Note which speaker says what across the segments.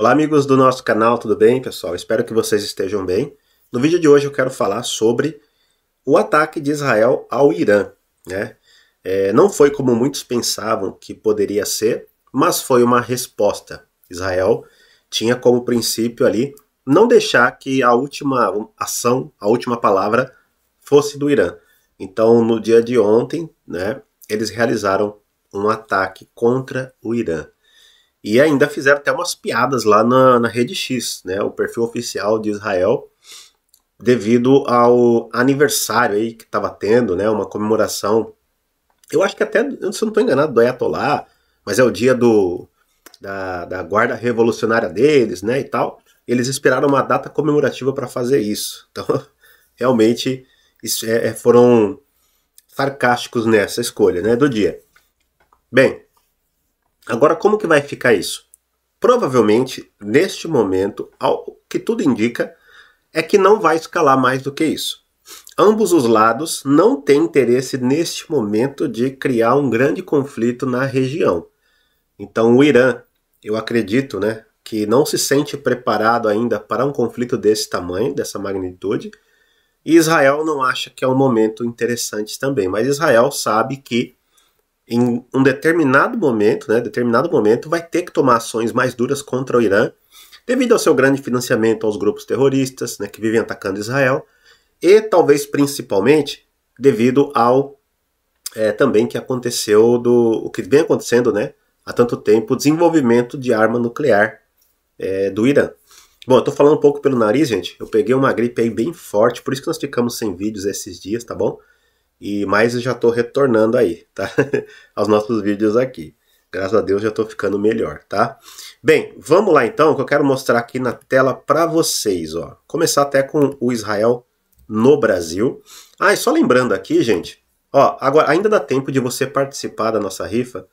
Speaker 1: Olá, amigos do nosso canal, tudo bem, pessoal? Espero que vocês estejam bem. No vídeo de hoje eu quero falar sobre o ataque de Israel ao Irã. Né? É, não foi como muitos pensavam que poderia ser, mas foi uma resposta. Israel tinha como princípio ali não deixar que a última ação, a última palavra, fosse do Irã. Então, no dia de ontem, né, eles realizaram um ataque contra o Irã. E ainda fizeram até umas piadas lá na, na Rede X, né? O perfil oficial de Israel, devido ao aniversário aí que estava tendo, né? Uma comemoração. Eu acho que até, se eu não estou enganado, do Ayatollah, mas é o dia do, da, da guarda revolucionária deles, né? E tal. Eles esperaram uma data comemorativa para fazer isso. Então, realmente, isso é, é, foram sarcásticos nessa escolha, né? Do dia. Bem, Agora, como que vai ficar isso? Provavelmente, neste momento, o que tudo indica, é que não vai escalar mais do que isso. Ambos os lados não têm interesse neste momento de criar um grande conflito na região. Então, o Irã, eu acredito, né, que não se sente preparado ainda para um conflito desse tamanho, dessa magnitude, e Israel não acha que é um momento interessante também. Mas Israel sabe que em um determinado momento, né, determinado momento, vai ter que tomar ações mais duras contra o Irã, devido ao seu grande financiamento aos grupos terroristas né, que vivem atacando Israel, e talvez principalmente devido ao é, também que aconteceu do o que vem acontecendo, né, há tanto tempo, o desenvolvimento de arma nuclear é, do Irã. Bom, eu tô falando um pouco pelo nariz, gente. Eu peguei uma gripe aí bem forte, por isso que nós ficamos sem vídeos esses dias, tá bom? E mais eu já estou retornando aí, tá? Aos nossos vídeos aqui. Graças a Deus já estou ficando melhor, tá? Bem, vamos lá então, que eu quero mostrar aqui na tela para vocês, ó. Começar até com o Israel no Brasil. Ah, e só lembrando aqui, gente, ó, agora ainda dá tempo de você participar da nossa rifa.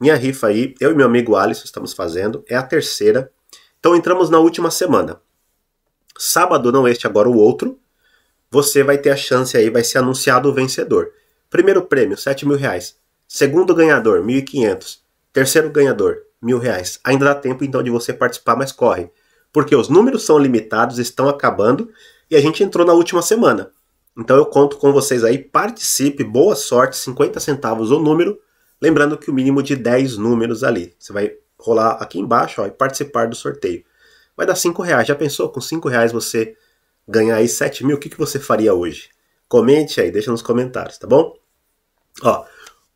Speaker 1: Minha rifa aí, eu e meu amigo Alisson estamos fazendo, é a terceira. Então entramos na última semana. Sábado, não este, agora o outro, você vai ter a chance aí, vai ser anunciado o vencedor. Primeiro prêmio, 7 mil reais. Segundo ganhador, 1.500. Terceiro ganhador, mil reais. Ainda dá tempo então de você participar, mas corre. Porque os números são limitados, estão acabando e a gente entrou na última semana. Então eu conto com vocês aí, participe, boa sorte, 50 centavos o número. Lembrando que o mínimo de 10 números ali. Você vai rolar aqui embaixo ó, e participar do sorteio. Vai dar 5 reais. Já pensou? Com 5 reais você ganhar aí 7 mil, o que, que você faria hoje? Comente aí, deixa nos comentários, tá bom? Ó,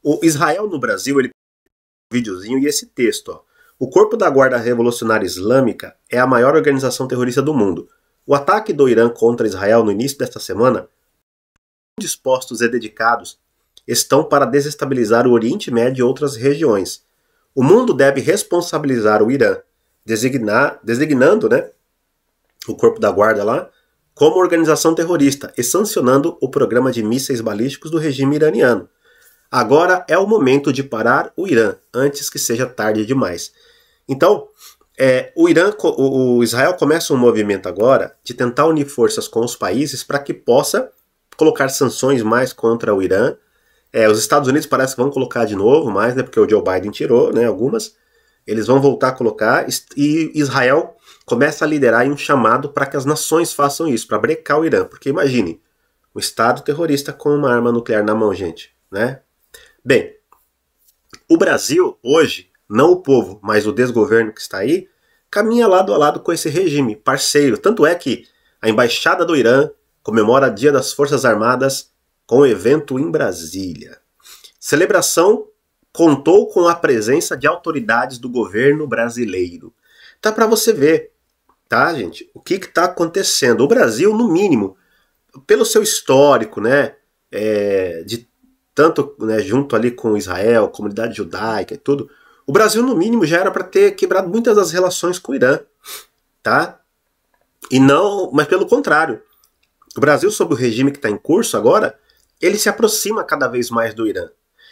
Speaker 1: o Israel no Brasil, ele um videozinho e esse texto, ó. O Corpo da Guarda Revolucionária Islâmica é a maior organização terrorista do mundo. O ataque do Irã contra Israel no início desta semana, dispostos e dedicados, estão para desestabilizar o Oriente Médio e outras regiões. O mundo deve responsabilizar o Irã, designar, designando né, o Corpo da Guarda lá como organização terrorista e sancionando o programa de mísseis balísticos do regime iraniano. Agora é o momento de parar o Irã, antes que seja tarde demais. Então, é, o, Irã, o, o Israel começa um movimento agora de tentar unir forças com os países para que possa colocar sanções mais contra o Irã. É, os Estados Unidos parece que vão colocar de novo mais, né, porque o Joe Biden tirou né, algumas. Eles vão voltar a colocar. E Israel começa a liderar em um chamado para que as nações façam isso, para brecar o Irã. Porque imagine, um Estado terrorista com uma arma nuclear na mão, gente. Né? Bem, o Brasil, hoje, não o povo, mas o desgoverno que está aí, caminha lado a lado com esse regime parceiro. Tanto é que a Embaixada do Irã comemora o Dia das Forças Armadas com um evento em Brasília. Celebração contou com a presença de autoridades do governo brasileiro. Tá para você ver tá, gente? O que está acontecendo? O Brasil, no mínimo, pelo seu histórico, né, é, de tanto né, junto ali com Israel, comunidade judaica e tudo, o Brasil, no mínimo, já era para ter quebrado muitas das relações com o Irã, tá? E não, mas pelo contrário, o Brasil, sob o regime que está em curso agora, ele se aproxima cada vez mais do Irã.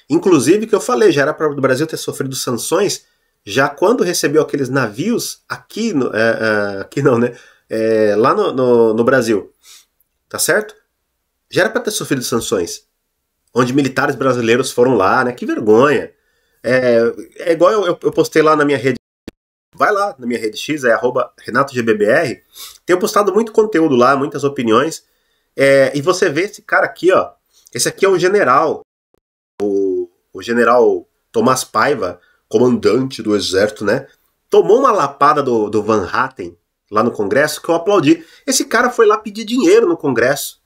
Speaker 1: Inclusive, que eu falei, já era para o Brasil ter sofrido sanções já quando recebeu aqueles navios aqui, no, é, é, aqui não, né? É, lá no, no, no, Brasil, tá certo? Já era para ter sofrido sanções, onde militares brasileiros foram lá, né? Que vergonha! É, é igual eu, eu, postei lá na minha rede, vai lá na minha rede X, é RenatoGBBR, tenho postado muito conteúdo lá, muitas opiniões, é, e você vê esse cara aqui, ó, esse aqui é o general, o, o general Tomás Paiva, comandante do exército, né? Tomou uma lapada do, do Van Hatten lá no Congresso que eu aplaudi. Esse cara foi lá pedir dinheiro no Congresso.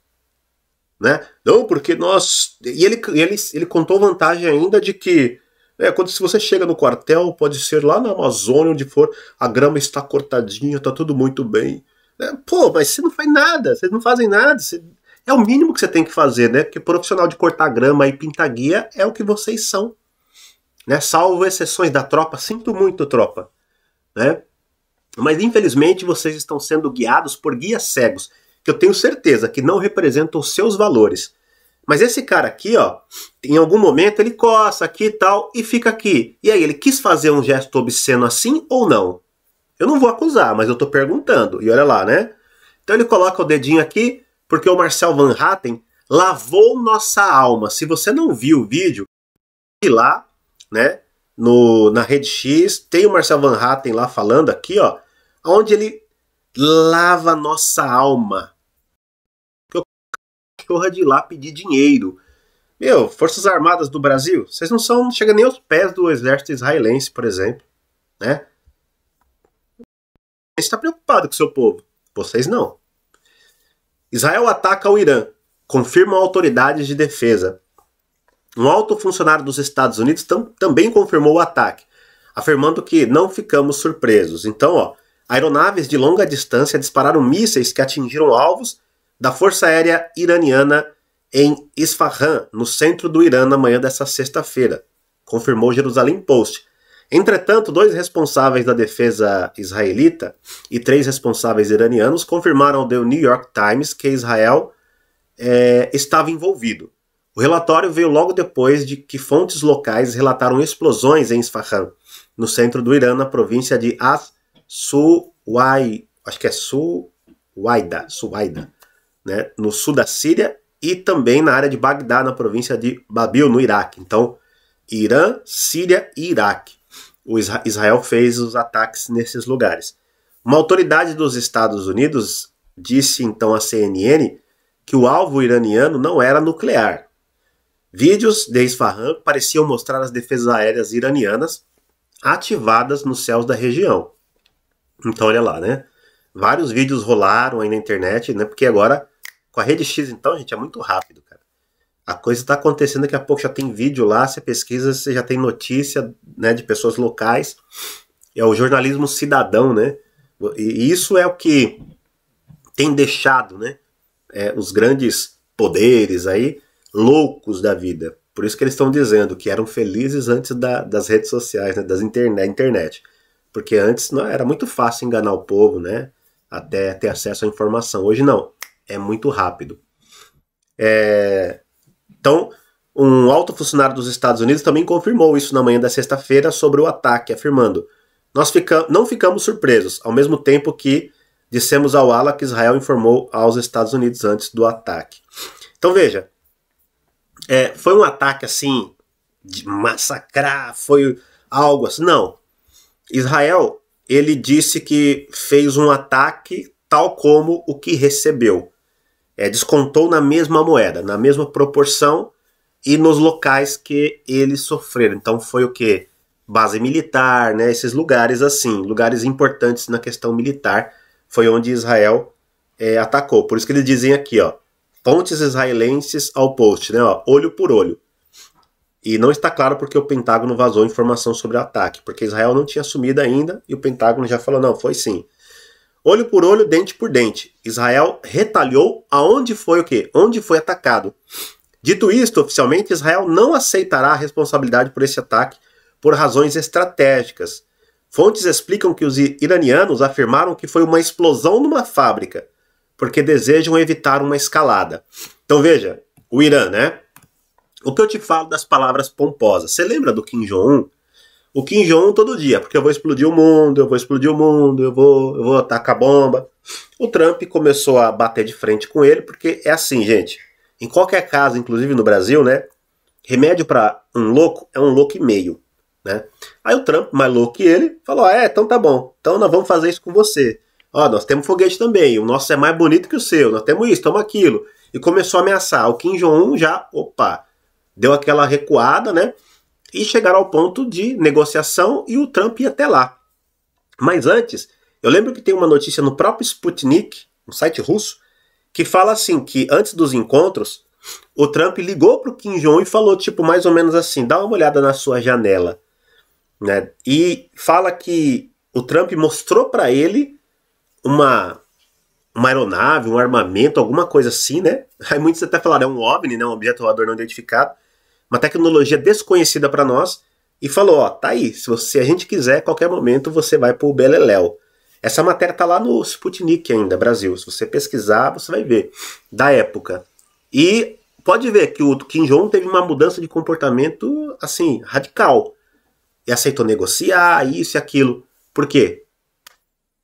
Speaker 1: Né? Não, porque nós. E ele, ele, ele contou vantagem ainda de que é, quando se você chega no quartel, pode ser lá na Amazônia, onde for, a grama está cortadinha, está tudo muito bem. É, pô, mas você não faz nada, vocês não fazem nada. Você, é o mínimo que você tem que fazer, né? Porque profissional de cortar grama e pintar guia é o que vocês são né? Salvo exceções da tropa, sinto muito, tropa, né? Mas infelizmente vocês estão sendo guiados por guias cegos, que eu tenho certeza que não representam seus valores. Mas esse cara aqui, ó, em algum momento ele coça aqui e tal e fica aqui. E aí, ele quis fazer um gesto obsceno assim ou não? Eu não vou acusar, mas eu tô perguntando. E olha lá, né? Então ele coloca o dedinho aqui, porque o Marcel Van Hatten lavou nossa alma. Se você não viu o vídeo, ir lá né? No, na Rede X, tem o Marcel Van Hatten lá falando aqui, ó, onde ele lava nossa alma. Eu corra de lá pedir dinheiro. Meu, Forças Armadas do Brasil, vocês não são, não chega nem aos pés do exército israelense, por exemplo, né? está preocupado com seu povo, vocês não. Israel ataca o Irã, confirmam autoridades de defesa. Um alto funcionário dos Estados Unidos tam também confirmou o ataque, afirmando que não ficamos surpresos. Então, ó, aeronaves de longa distância dispararam mísseis que atingiram alvos da Força Aérea Iraniana em Isfahan, no centro do Irã, na manhã dessa sexta-feira, confirmou o Jerusalém Post. Entretanto, dois responsáveis da defesa israelita e três responsáveis iranianos confirmaram ao The New York Times que Israel é, estava envolvido. O relatório veio logo depois de que fontes locais relataram explosões em Isfahan, no centro do Irã, na província de As-Suwai, acho que é Suwaida, Suwaida, né, no sul da Síria e também na área de Bagdá, na província de Babil, no Iraque. Então, Irã, Síria e Iraque. O Israel fez os ataques nesses lugares. Uma autoridade dos Estados Unidos disse então à CNN que o alvo iraniano não era nuclear, Vídeos de Isfahan pareciam mostrar as defesas aéreas iranianas ativadas nos céus da região. Então, olha lá, né? Vários vídeos rolaram aí na internet, né? Porque agora, com a rede X, então, gente, é muito rápido, cara. A coisa está acontecendo, daqui a pouco já tem vídeo lá, você pesquisa, você já tem notícia, né, de pessoas locais. É o jornalismo cidadão, né? E isso é o que tem deixado, né? É, os grandes poderes aí loucos da vida. Por isso que eles estão dizendo que eram felizes antes da, das redes sociais, né, das internet, internet. Porque antes não, era muito fácil enganar o povo, né? Até ter acesso à informação. Hoje não. É muito rápido. É... Então, um alto funcionário dos Estados Unidos também confirmou isso na manhã da sexta-feira sobre o ataque, afirmando: Nós fica... não ficamos surpresos, ao mesmo tempo que dissemos ao ALA que Israel informou aos Estados Unidos antes do ataque. Então veja, é, foi um ataque assim de massacrar, foi algo assim. Não. Israel, ele disse que fez um ataque tal como o que recebeu. É, descontou na mesma moeda, na mesma proporção e nos locais que eles sofreram. Então foi o que? Base militar, né? esses lugares assim, lugares importantes na questão militar, foi onde Israel é, atacou. Por isso que eles dizem aqui, ó, fontes israelenses ao post, né? Ó, olho por olho. E não está claro porque o Pentágono vazou informação sobre o ataque, porque Israel não tinha assumido ainda e o Pentágono já falou: não, foi sim. Olho por olho, dente por dente. Israel retalhou aonde foi o quê? Onde foi atacado. Dito isto, oficialmente Israel não aceitará a responsabilidade por esse ataque por razões estratégicas. Fontes explicam que os iranianos afirmaram que foi uma explosão numa fábrica porque desejam evitar uma escalada. Então veja, o Irã, né? O que eu te falo das palavras pomposas? Você lembra do Kim Jong-un? O Kim Jong-un todo dia, porque eu vou explodir o mundo, eu vou explodir o mundo, eu vou, eu vou atacar bomba. O Trump começou a bater de frente com ele, porque é assim, gente. Em qualquer caso, inclusive no Brasil, né? Remédio para um louco é um louco e meio, né? Aí o Trump, mais louco que ele, falou: ah, é, então tá bom, então nós vamos fazer isso com você. Ó, nós temos foguete também, o nosso é mais bonito que o seu, nós temos isso, temos aquilo. E começou a ameaçar. O Kim Jong-un já, opa, deu aquela recuada, né? E chegaram ao ponto de negociação e o Trump ia até lá. Mas antes, eu lembro que tem uma notícia no próprio Sputnik, um site russo, que fala assim que antes dos encontros, o Trump ligou pro Kim Jong Un e falou tipo mais ou menos assim, dá uma olhada na sua janela, né? E fala que o Trump mostrou para ele uma, uma aeronave, um armamento, alguma coisa assim, né? Aí muitos até falaram, é um OVNI, né? Um objeto voador não identificado. Uma tecnologia desconhecida para nós. E falou, ó, tá aí, se, você, se a gente quiser, qualquer momento você vai pro Beleléu. Essa matéria tá lá no Sputnik ainda, Brasil. Se você pesquisar, você vai ver. Da época. E pode ver que o Kim Jong teve uma mudança de comportamento, assim, radical. E aceitou negociar, isso e aquilo. Por quê?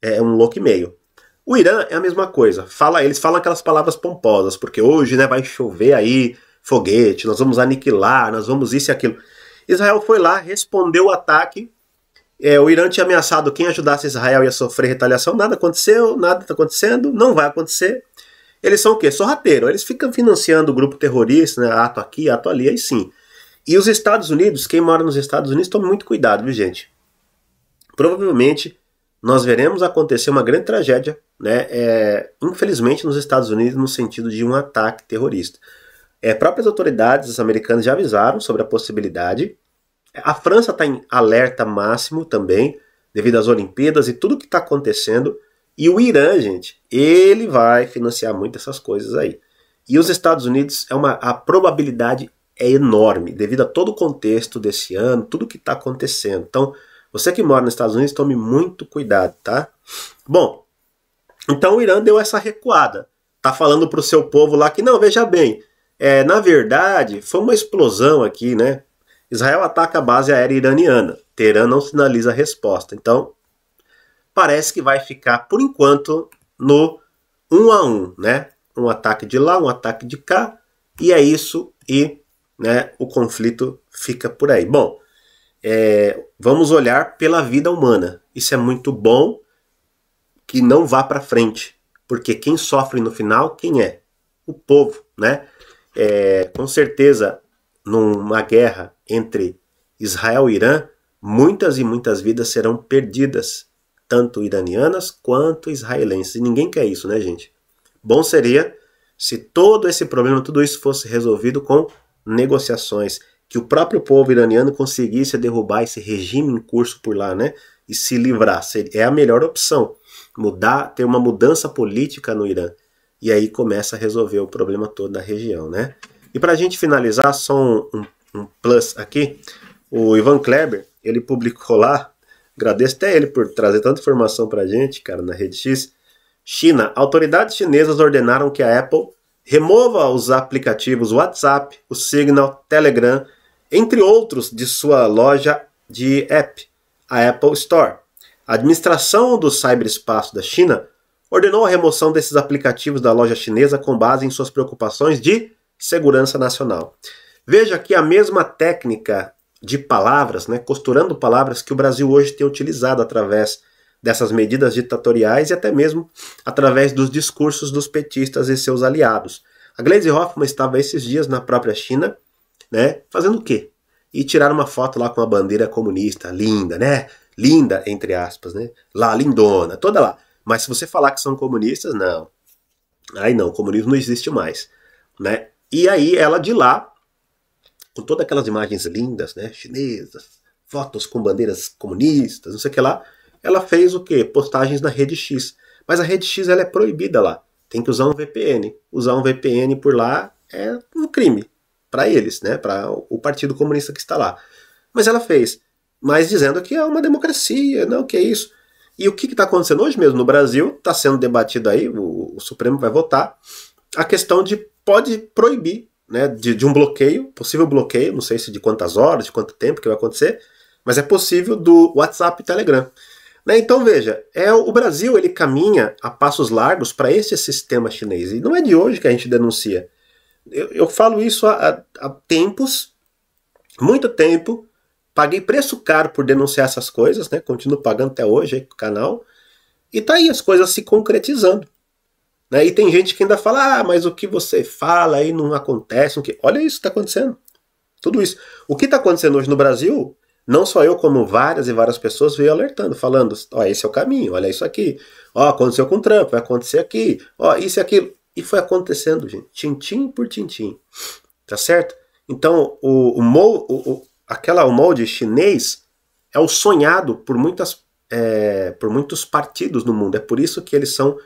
Speaker 1: É, é um louco e meio. O Irã é a mesma coisa. Fala, eles falam aquelas palavras pomposas, porque hoje né, vai chover aí foguete, nós vamos aniquilar, nós vamos isso e aquilo. Israel foi lá, respondeu o ataque. É, o Irã tinha ameaçado quem ajudasse Israel ia sofrer retaliação. Nada aconteceu, nada está acontecendo, não vai acontecer. Eles são o quê? Sorrateiro. Eles ficam financiando o grupo terrorista, né, ato aqui, ato ali, aí sim. E os Estados Unidos, quem mora nos Estados Unidos, tome muito cuidado, viu gente? Provavelmente nós veremos acontecer uma grande tragédia, né, é, infelizmente, nos Estados Unidos, no sentido de um ataque terrorista. É, próprias autoridades americanas já avisaram sobre a possibilidade. A França está em alerta máximo também, devido às Olimpíadas e tudo que está acontecendo. E o Irã, gente, ele vai financiar muito essas coisas aí. E os Estados Unidos, é uma, a probabilidade é enorme, devido a todo o contexto desse ano, tudo que está acontecendo. Então, você que mora nos Estados Unidos, tome muito cuidado, tá? Bom, então o Irã deu essa recuada. Tá falando para o seu povo lá que, não, veja bem, é, na verdade, foi uma explosão aqui, né? Israel ataca a base aérea iraniana. Teherã não sinaliza a resposta. Então, parece que vai ficar, por enquanto, no um a um, né? Um ataque de lá, um ataque de cá, e é isso, e né, o conflito fica por aí. Bom, é, vamos olhar pela vida humana. Isso é muito bom que não vá para frente, porque quem sofre no final, quem é? O povo, né? É, com certeza, numa guerra entre Israel e Irã, muitas e muitas vidas serão perdidas, tanto iranianas quanto israelenses. E ninguém quer isso, né, gente? Bom seria se todo esse problema, tudo isso fosse resolvido com negociações, que o próprio povo iraniano conseguisse derrubar esse regime em curso por lá, né? E se livrar. É a melhor opção. Mudar, ter uma mudança política no Irã. E aí começa a resolver o problema todo da região, né? E para a gente finalizar, só um, um, um plus aqui. O Ivan Kleber, ele publicou lá, agradeço até ele por trazer tanta informação para a gente, cara, na Rede X. China, autoridades chinesas ordenaram que a Apple remova os aplicativos WhatsApp, o Signal, Telegram entre outros de sua loja de app, a Apple Store. A administração do cyberespaço da China ordenou a remoção desses aplicativos da loja chinesa com base em suas preocupações de segurança nacional. Veja que a mesma técnica de palavras, né, costurando palavras que o Brasil hoje tem utilizado através dessas medidas ditatoriais e até mesmo através dos discursos dos petistas e seus aliados. A Glaze Hoffmann estava esses dias na própria China né? Fazendo o quê? E tiraram uma foto lá com a bandeira comunista, linda, né? Linda, entre aspas, né? Lá, lindona, toda lá. Mas se você falar que são comunistas, não. Aí não, o comunismo não existe mais, né? E aí ela de lá, com todas aquelas imagens lindas, né? Chinesas, fotos com bandeiras comunistas, não sei o que lá. Ela fez o quê? Postagens na rede X. Mas a rede X ela é proibida lá. Tem que usar um VPN. Usar um VPN por lá é um crime para eles, né, para o Partido Comunista que está lá. Mas ela fez, mas dizendo que é uma democracia, não, que é isso. E o que está acontecendo hoje mesmo no Brasil, está sendo debatido aí, o, o, Supremo vai votar, a questão de pode proibir, né, de, de um bloqueio, possível bloqueio, não sei se de quantas horas, de quanto tempo que vai acontecer, mas é possível do WhatsApp e Telegram. Né? Então veja, é o Brasil ele caminha a passos largos para esse sistema chinês e não é de hoje que a gente denuncia. Eu, eu falo isso há, há tempos, muito tempo. Paguei preço caro por denunciar essas coisas, né? Continuo pagando até hoje aí com o canal. E tá aí as coisas se concretizando. Né? E tem gente que ainda fala, ah, mas o que você fala aí não acontece. Que... Olha isso que está acontecendo. Tudo isso. O que está acontecendo hoje no Brasil, não só eu, como várias e várias pessoas veio alertando, falando, ó, esse é o caminho, olha isso aqui. Ó, aconteceu com o Trump, vai acontecer aqui. Ó, isso e aquilo. E foi acontecendo, gente, tintim por tintim. Tá certo? Então, o, o, o, aquela, o molde chinês é o sonhado por, muitas, é, por muitos partidos no mundo. É por isso que eles são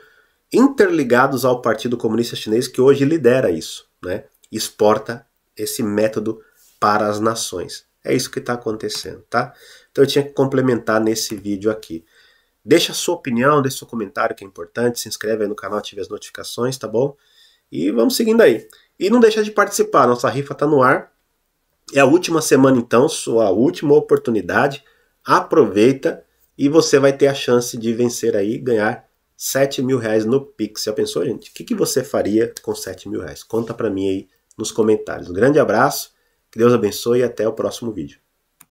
Speaker 1: interligados ao Partido Comunista Chinês, que hoje lidera isso, né? exporta esse método para as nações. É isso que está acontecendo, tá? Então eu tinha que complementar nesse vídeo aqui. Deixa a sua opinião, deixa seu comentário que é importante, se inscreve aí no canal, ative as notificações, tá bom? E vamos seguindo aí. E não deixa de participar, nossa rifa está no ar. É a última semana então, sua última oportunidade. Aproveita e você vai ter a chance de vencer aí, ganhar 7 mil reais no Pix. Já pensou, gente? O que, que você faria com 7 mil reais? Conta para mim aí nos comentários. Um grande abraço, que Deus abençoe e até o próximo vídeo.